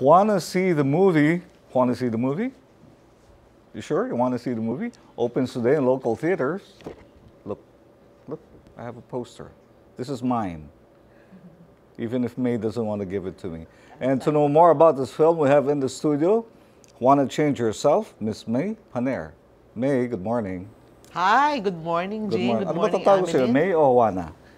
want to see the movie, want to see the movie? You sure you want to see the movie? Opens today in local theaters. Look, look, I have a poster. This is mine, even if May doesn't want to give it to me. And to know more about this film, we have in the studio, Want to Change Yourself, Miss May Paner. May, good morning. Hi, good morning, Jean. Good morning. Good morning ano ba tatawag sa'yo, May o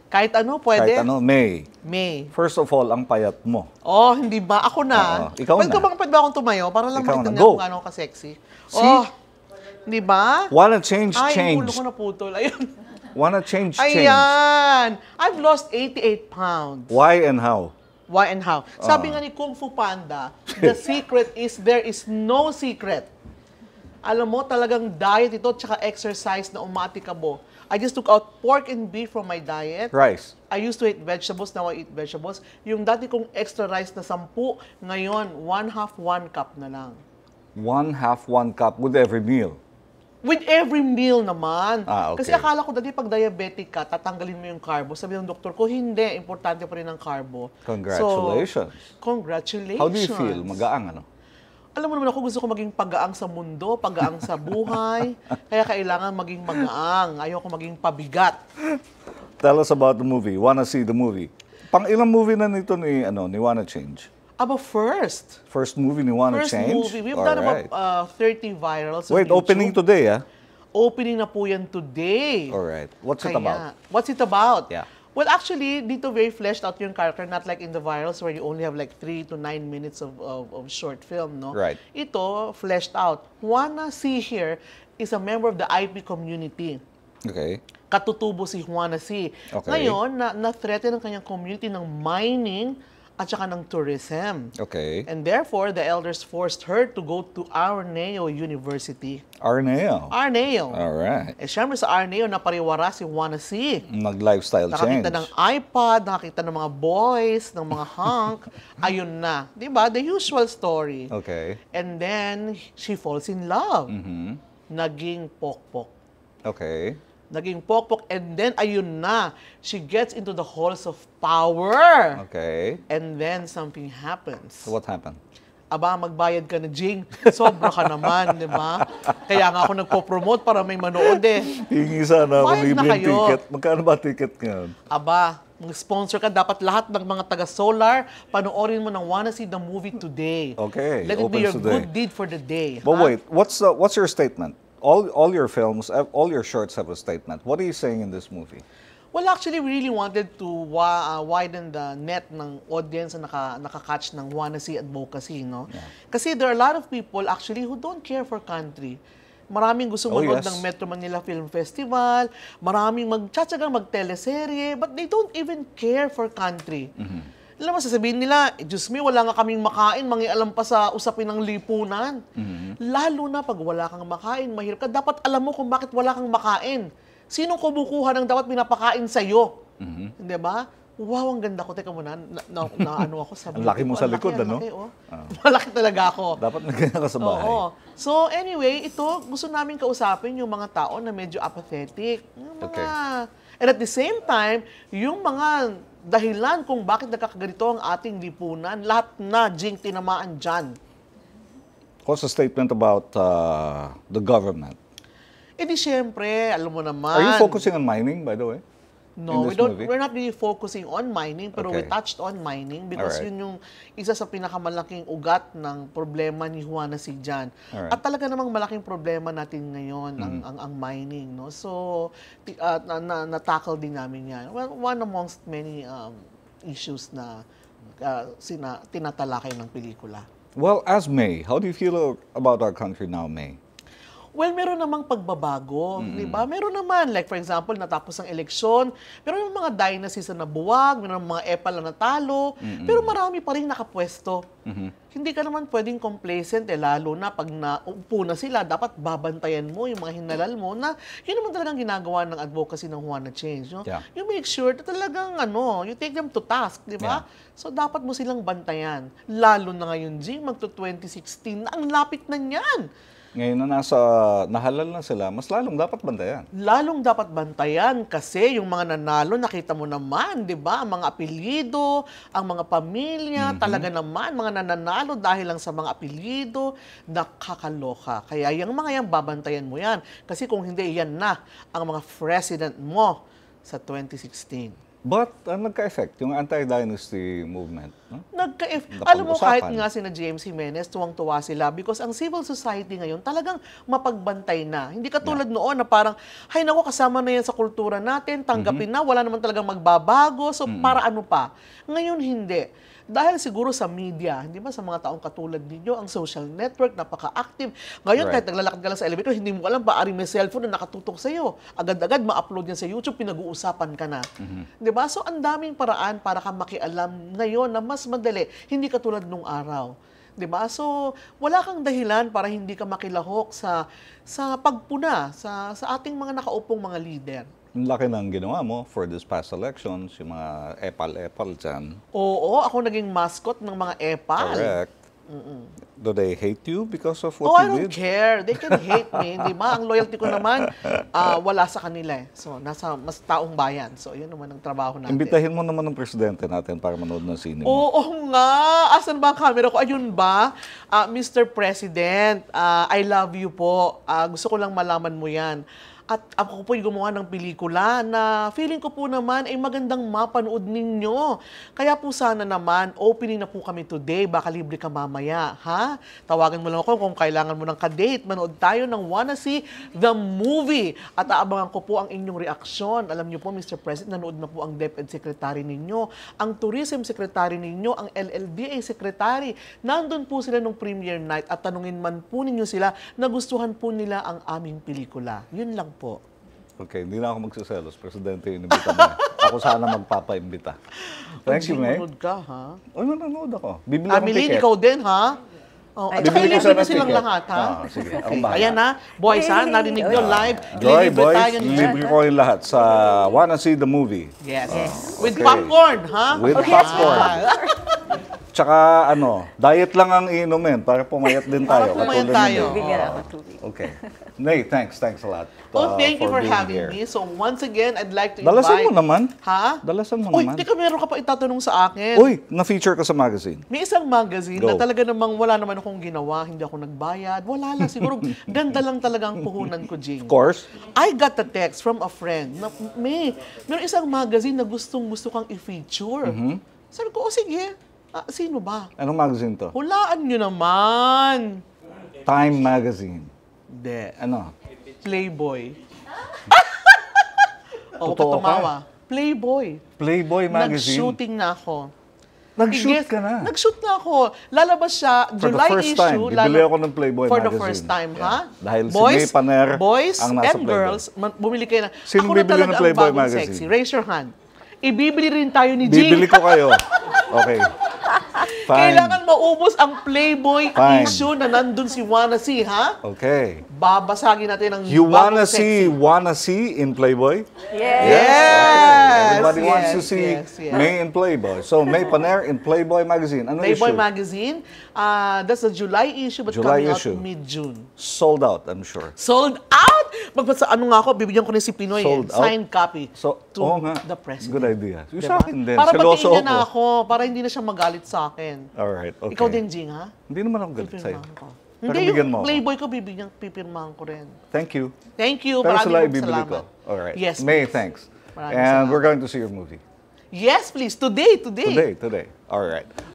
Kahit ano, pwede? Kahit ano, May. May. First of all, ang payat mo. Oh, hindi ba? Ako na. Oo, ikaw pwede na. Pwede ba akong tumayo? Para lang Ikaw makita na. kung ano ka-sexy. See? Oh, hindi ba? Wanna change, change. Ay, yung ulo change. ko naputol. Ayun. Wanna change, change. Ayan. I've lost 88 pounds. Why and how? Why and how? Sabi ah. nga ni Kung Fu Panda, the secret is there is no secret alam mo, talagang diet ito, tsaka exercise na umatika mo. I just took out pork and beef from my diet. Rice. I used to eat vegetables, now I eat vegetables. Yung dati kong extra rice na sampu, ngayon, one half, one cup na lang. One half, one cup with every meal? With every meal naman. Ah, okay. Kasi akala ko dati pag diabetic ka, tatanggalin mo yung carbo. Sabi ng doktor ko, hindi, importante pa rin ang carbo. Congratulations. So, congratulations. How do you feel? Magaang ano? alam mo naman ako, gusto ko maging pag-aang sa mundo, pag-aang sa buhay. Kaya kailangan maging magaang. Ayoko maging pabigat. Tell us about the movie. Wanna see the movie. Pang ilang movie na nito ni, ano, ni Wanna Change? About first. First movie ni Wanna first Change? First movie. We've All done right. about uh, 30 virals. Wait, opening today, ah? Opening na po yan today. All right. What's Kaya, it about? What's it about? Yeah. Well, actually, dito very fleshed out yung character, not like in the virals where you only have like three to nine minutes of, of, of short film, no? Right. Ito, fleshed out. Juana C. here is a member of the IP community. Okay. Katutubo si Juana C. Okay. Ngayon, na-threaten na ang kanyang community ng mining at saka ng tourism. Okay. And therefore, the elders forced her to go to Arneo University. Arneo? Arneo. Alright. Eh, syempre sa Arneo, napariwara si Wanasi. Nag-lifestyle change. Nakakita ng iPad, nakakita ng mga boys, ng mga hunk. ayun na. Di ba? The usual story. Okay. And then, she falls in love. Mm-hmm. Naging pokpok. Okay naging pokpok, and then ayun na, she gets into the halls of power. Okay. And then something happens. So what happened? Aba, magbayad ka na, Jing. Sobra ka naman, di ba? Kaya nga ako nagpo-promote para may manood eh. Hingi sana ano, ako libre ticket. Magkano ba ticket ngayon? Aba, mag-sponsor ka, dapat lahat ng mga taga-solar, panoorin mo ng Wanna See the Movie today. Okay, Let it be your today. good deed for the day. But ha? wait, what's, the, what's your statement? all, all your films, uh, all your shorts have a statement. What are you saying in this movie? Well, actually, we really wanted to uh, widen the net ng audience na naka, nakakatch ng wannabe advocacy, no? Yeah. Kasi there are a lot of people actually who don't care for country. Maraming gusto oh, manood yes. ng Metro Manila Film Festival, maraming magtsatsagang magteleserye, but they don't even care for country. Mm-hmm alam mo, sasabihin nila, Diyos me, wala nga kaming makain, mangialam pa sa usapin ng lipunan. Mm-hmm. Lalo na pag wala kang makain, mahirap ka. Dapat alam mo kung bakit wala kang makain. Sinong kumukuha ng dapat pinapakain sa'yo? Mm-hmm. Di ba? Wow, ang ganda ko. Teka muna, na, na, na ano ako sa... ang laki mo sa likod, ano? oh. Ah. Malaki talaga ako. Dapat nagkanya ka sa bahay. Oo. So anyway, ito, gusto namin kausapin yung mga tao na medyo apathetic. Yung mga... Okay And at the same time, yung mga dahilan kung bakit nagkakaganito ang ating lipunan, lahat na jing tinamaan dyan. What's the statement about uh, the government? Eh di siyempre, alam mo naman. Are you focusing on mining, by the way? No, we don't, movie? we're not really focusing on mining, pero okay. we touched on mining because Alright. yun yung isa sa pinakamalaking ugat ng problema ni Juana si Jan. At talaga namang malaking problema natin ngayon mm. ang, mm-hmm. ang, ang mining. No? So, uh, na, na, na-tackle din namin yan. Well, one amongst many um, issues na uh, sina, tinatalakay ng pelikula. Well, as May, how do you feel about our country now, May? Well, meron namang pagbabago, mm-hmm. di ba? Meron naman, like for example, natapos ang eleksyon, pero yung mga dynasties na nabuwag, meron mga EPA na natalo, mm-hmm. pero marami pa rin nakapwesto. Mm-hmm. Hindi ka naman pwedeng complacent, eh, lalo na pag naupo na sila, dapat babantayan mo yung mga hinalal mo na yun naman talagang ginagawa ng advocacy ng Juana Change. No? Yeah. You make sure na talagang ano, you take them to task, di ba? Yeah. So dapat mo silang bantayan. Lalo na ngayon, G, magto-2016 na ang lapit na niyan. Ngayon na nasa nahalal na sila, mas lalong dapat bantayan. Lalong dapat bantayan kasi yung mga nanalo, nakita mo naman, di ba? Ang mga apelyido, ang mga pamilya, mm-hmm. talaga naman, mga nananalo dahil lang sa mga apelyido, nakakaloka. Kaya yung mga yan, babantayan mo yan. Kasi kung hindi, yan na ang mga president mo sa 2016. But uh, nagka-effect yung anti-dynasty movement. No? Nagka-effect. Alam mo, kahit nga si na James Jimenez, tuwang-tuwa sila because ang civil society ngayon talagang mapagbantay na. Hindi katulad yeah. noon na parang, hay nako, kasama na yan sa kultura natin, tanggapin mm-hmm. na, wala naman talagang magbabago, so mm-hmm. para ano pa. Ngayon, hindi. Dahil siguro sa media, hindi ba sa mga taong katulad ninyo, ang social network, napaka-active. Ngayon, right. kahit naglalakad ka lang sa elevator, hindi mo alam, paari may cellphone na nakatutok sa'yo. Agad-agad ma-upload yan sa YouTube, pinag-uusapan ka na. Mm-hmm. Di ba? So, ang daming paraan para ka makialam ngayon na mas madali, hindi katulad nung araw. 'di ba? So wala kang dahilan para hindi ka makilahok sa sa pagpuna sa sa ating mga nakaupong mga leader laki ng ginawa mo for this past election, si mga epal-epal dyan. Oo, ako naging mascot ng mga epal. Correct. Mm-mm. Do they hate you because of what oh, you did? Oh, I don't did? care. They can hate me, Hindi ba? Ang loyalty ko naman, uh, wala sa kanila eh. So, nasa mas taong bayan. So, yun naman ang trabaho natin. Imbitahin mo naman ng presidente natin para manood ng sine mo. Oo oh, nga! Asan ba ang camera ko? Ayun ba? Uh, ah, Mr. President, uh, I love you po. Uh, gusto ko lang malaman mo yan. At ako po yung gumawa ng pelikula na feeling ko po naman ay magandang mapanood ninyo. Kaya po sana naman, opening na po kami today. Baka libre ka mamaya, ha? Tawagan mo lang ako kung kailangan mo ng kadate. Manood tayo ng Wanna See the Movie. At aabangan ko po ang inyong reaksyon. Alam niyo po, Mr. President, nanood na po ang DepEd Secretary ninyo, ang Tourism Secretary ninyo, ang LLDA Secretary. Nandun po sila nung premiere night at tanungin man po ninyo sila na gustuhan po nila ang aming pelikula. Yun lang po. Okay, hindi na ako magsiselos. Presidente yung inibita mo. ako sana magpapaimbita. Thank you, May. Sinunod ka, ha? Uy, nanonood ako. Bibili akong Amelie, ticket. ikaw din, ha? Oh, at saka ilibre na silang ticket. lahat, ha? Ah, sige, akong bahala. Ayan na, boys, ha? Narinig nyo ah. live. Joy, Ililibre boys, tayo nila. libre ko yung lahat sa Wanna See the Movie. Yes. Ah, yes. With Okay. popcorn, ha? With popcorn. Ah. tsaka ano, diet lang ang inumin para pumayat din tayo. Para pumayat tayo. Bigyan ako tubig. Okay. Nay, thanks. Thanks a lot. Well, uh, thank you for, for having here. me. So once again, I'd like to Dalasan invite... Dalasan mo naman. Ha? Dalasan mo Uy, naman. Uy, teka, meron ka pa itatanong sa akin. Uy, na-feature ka sa magazine. May isang magazine Go. na talaga namang wala naman akong ginawa, hindi ako nagbayad, wala lang. Siguro ganda lang talaga ang puhunan ko, Jing. Of course. I got a text from a friend na, may, meron isang magazine na gustong gusto kang i-feature. Mm-hmm. Sabi ko, o oh, sige, Ah, sino ba? Anong magazine to? Hulaan nyo naman. Time Magazine. De. Ano? Playboy. Oo, Totoo ka? Playboy. Playboy Magazine. Nag-shooting na ako. Nag-shoot ka na. Nag-shoot na ako. Lalabas siya, July issue. For the first issue. time, bibili lala- ako ng Playboy For the first time, ha? Yeah. Dahil si May Paner boys ang nasa and Playboy. girls, bumili kayo na. Sino ako na ng talaga ang Playboy magazine? sexy. Raise your hand. Ibibili rin tayo ni G. Bibili ko kayo. Okay. Fine. Kailangan maubos ang Playboy Fine. issue na nandun si Wanna See, ha? Okay. Babasagin natin ang You Wanna See, sexy. Wanna See in Playboy? Yes. yes. yes. Everybody yes, wants to see yes, yes. May in Playboy. So, May Paner in Playboy Magazine. Ano Playboy issue? Magazine. Uh, that's a July issue but July coming issue. out mid-June. Sold out, I'm sure. Sold out! Magpasa, ano nga ako, bibigyan ko ni si Pinoy. Eh. Sold eh. Signed copy so, to oh, nga. the president. Good idea. Yung diba? sa akin din. Para batiin niya na ako, para hindi na siya magalit sa akin. All right. okay. Ikaw din, Jing, ha? Hindi naman ako galit sa'yo. Ko. Pero hindi, yung mo playboy ko, bibigyan, pipirmahan ko rin. Thank you. Thank you. Pero Maraming sila ibibili ko. right. Yes, May, please. thanks. Maraming And salamat. we're going to see your movie. Yes, please. Today, today. Today, today. All right.